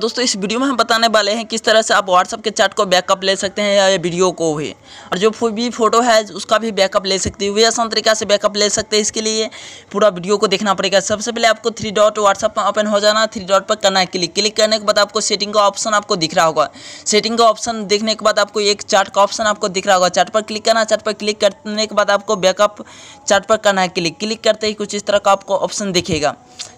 दोस्तों इस वीडियो में हम बताने वाले हैं किस तरह से आप व्हाट्सअप के चैट को बैकअप ले सकते हैं या वीडियो को भी और जो भी फोटो है उसका भी बैकअप ले सकते हैं वे आसान तरीका से बैकअप ले सकते हैं इसके लिए पूरा वीडियो को देखना पड़ेगा सबसे पहले आपको थ्री डॉट व्हाट्सअप में ओपन हो जाना थ्री डॉट पर करना है क्लिक क्लिक करने के बाद आपको सेटिंग का ऑप्शन आपको दिख रहा होगा सेटिंग का ऑप्शन देखने के बाद आपको एक चार्ट का ऑप्शन आपको दिख रहा होगा चार्ट पर क्लिक करना चार्ट पर क्लिक करने के बाद आपको बैकअप चार्ट पर करना है क्लिक क्लिक करते ही कुछ इस तरह का आपको ऑप्शन दिखेगा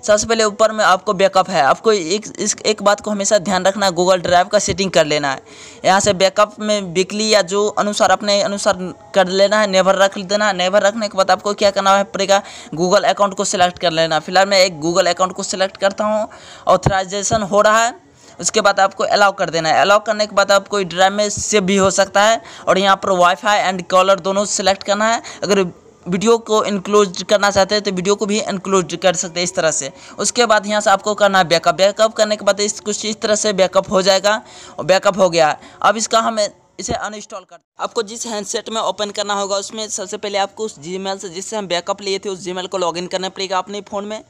सबसे पहले ऊपर में आपको बैकअप है आपको एक इस एक बात को हमेशा ध्यान रखना है गूगल ड्राइव का सेटिंग कर लेना है यहाँ से बैकअप में बिकली या जो अनुसार अपने अनुसार कर लेना है नेवर रख देना है नेवर रखने के बाद आपको क्या करना है पड़ेगा गूगल अकाउंट को सिलेक्ट कर लेना फिलहाल मैं एक गूगल अकाउंट को सिलेक्ट करता हूँ ऑथराइजेशन हो रहा है उसके बाद आपको अलाउ कर देना है अलाउ करने के बाद आपको ड्राइव में सेव भी हो सकता है और यहाँ पर वाईफाई एंड कॉलर दोनों सेलेक्ट करना है अगर वीडियो को इनक्लोज करना चाहते हैं तो वीडियो को भी इनक्लोज कर सकते हैं इस तरह से उसके बाद यहाँ से आपको करना है बैकअप बैकअप करने के बाद इस कुछ इस तरह से बैकअप हो जाएगा और बैकअप हो गया अब इसका हम इसे अनइंस्टॉल कर आपको जिस हैंडसेट में ओपन करना होगा उसमें सबसे पहले आपको उस जीमेल से जिससे हम बैकअप लिए थे उस जीमेल को लॉगिन करना पड़ेगा अपने फ़ोन में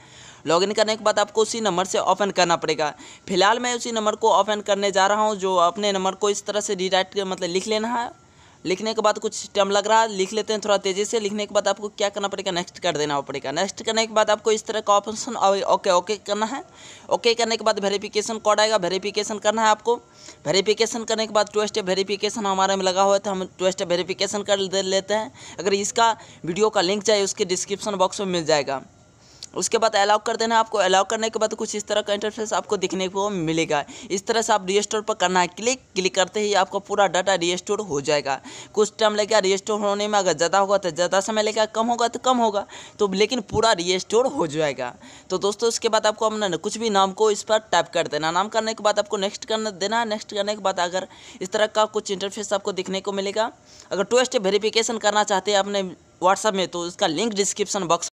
लॉगिन करने के बाद आपको उसी नंबर से ओपन करना पड़ेगा फिलहाल मैं उसी नंबर को ओपन करने जा रहा हूँ जो अपने नंबर को इस तरह से रिडाइट मतलब लिख लेना है लिखने के बाद कुछ टाइम लग रहा है लिख लेते हैं थोड़ा तेज़ी से लिखने के बाद आपको क्या करना पड़ेगा नेक्स्ट कर देना पड़ेगा नेक्स्ट करने के बाद आपको इस तरह का ऑप्शन ओके ओके करना है ओके करने के बाद वेरीफिकेशन कॉड आएगा वेरीफिकेशन करना है आपको वेरीफिकेशन करने के बाद ट्वेस्ट स्टेप वेरीफिकेशन हमारे में लगा हुआ था तो हम ट्वेस्ट वेरीफिकेशन कर लेते हैं अगर इसका वीडियो का लिंक चाहिए उसके डिस्क्रिप्शन बॉक्स में मिल जाएगा उसके बाद अलाउ कर देना आपको अलाउ करने के बाद कुछ इस तरह का इंटरफेस आपको दिखने को मिलेगा इस तरह से आप रीस्टोर पर करना है क्लिक क्लिक करते ही आपका पूरा डाटा रीस्टोर हो जाएगा कुछ टाइम लगेगा रीस्टोर होने में अगर ज़्यादा होगा तो ज़्यादा समय लगेगा कम होगा तो कम होगा तो लेकिन पूरा रीस्टोर हो जाएगा तो दोस्तों उसके बाद आपको अपना कुछ भी नाम को इस पर टाइप कर देना नाम करने के बाद आपको नेक्स्ट करना देना है नेक्स्ट करने के बाद अगर इस तरह का कुछ इंटरफेस आपको दिखने को मिलेगा अगर टू स्टेप वेरीफिकेशन करना चाहते हैं अपने व्हाट्सअप में तो उसका लिंक डिस्क्रिप्शन बॉक्स